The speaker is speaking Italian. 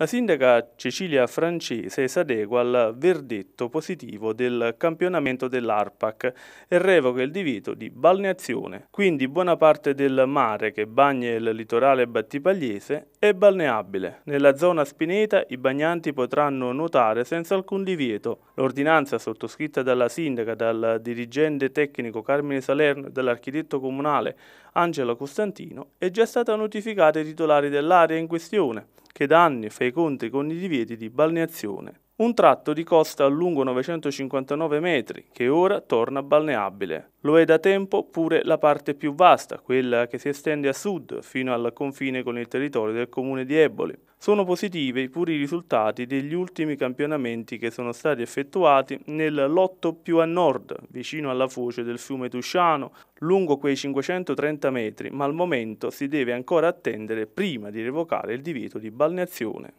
La sindaca Cecilia Francese si adegua al verdetto positivo del campionamento dell'ARPAC e revoca il divieto di balneazione. Quindi buona parte del mare che bagna il litorale battipagliese è balneabile. Nella zona spineta i bagnanti potranno nuotare senza alcun divieto. L'ordinanza sottoscritta dalla sindaca, dal dirigente tecnico Carmine Salerno e dall'architetto comunale Angelo Costantino è già stata notificata ai titolari dell'area in questione che da anni fa i conti con i divieti di balneazione un tratto di costa lungo 959 metri, che ora torna balneabile. Lo è da tempo pure la parte più vasta, quella che si estende a sud fino al confine con il territorio del comune di Eboli. Sono positivi pure i risultati degli ultimi campionamenti che sono stati effettuati nel lotto più a nord, vicino alla foce del fiume Tusciano, lungo quei 530 metri, ma al momento si deve ancora attendere prima di revocare il divieto di balneazione.